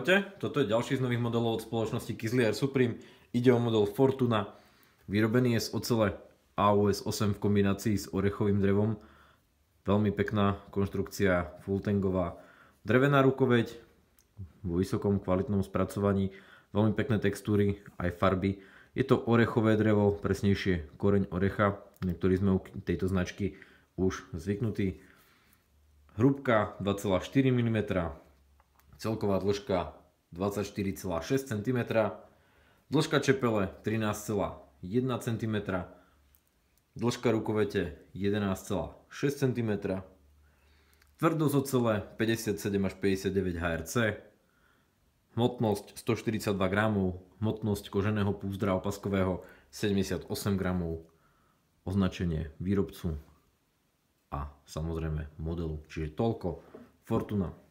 Toto je ďalší z nových modelov od spoločnosti Kislier Supreme. Ide o model Fortuna. Vyrobený je z ocele AOS 8 v kombinácii s orechovým drevom. Veľmi pekná konštrukcia, fulltangová drevená rukoveď vo vysokom kvalitnom spracovaní. Veľmi pekné textúry, aj farby. Je to orechové drevo, presnejšie koreň orecha, na ktorý sme u tejto značky už zvyknutí. Hrubka 2,4 mm, celková dĺžka 24,6 cm, dĺžka čepele 13,1 cm, dĺžka rukovete 11,6 cm, tvrdosť ocele 57 až 59 HRC, hmotnosť 142 g, hmotnosť koženého púzdra opaskového 78 g, označenie výrobcu a samozrejme modelu. Čiže toľko Fortuna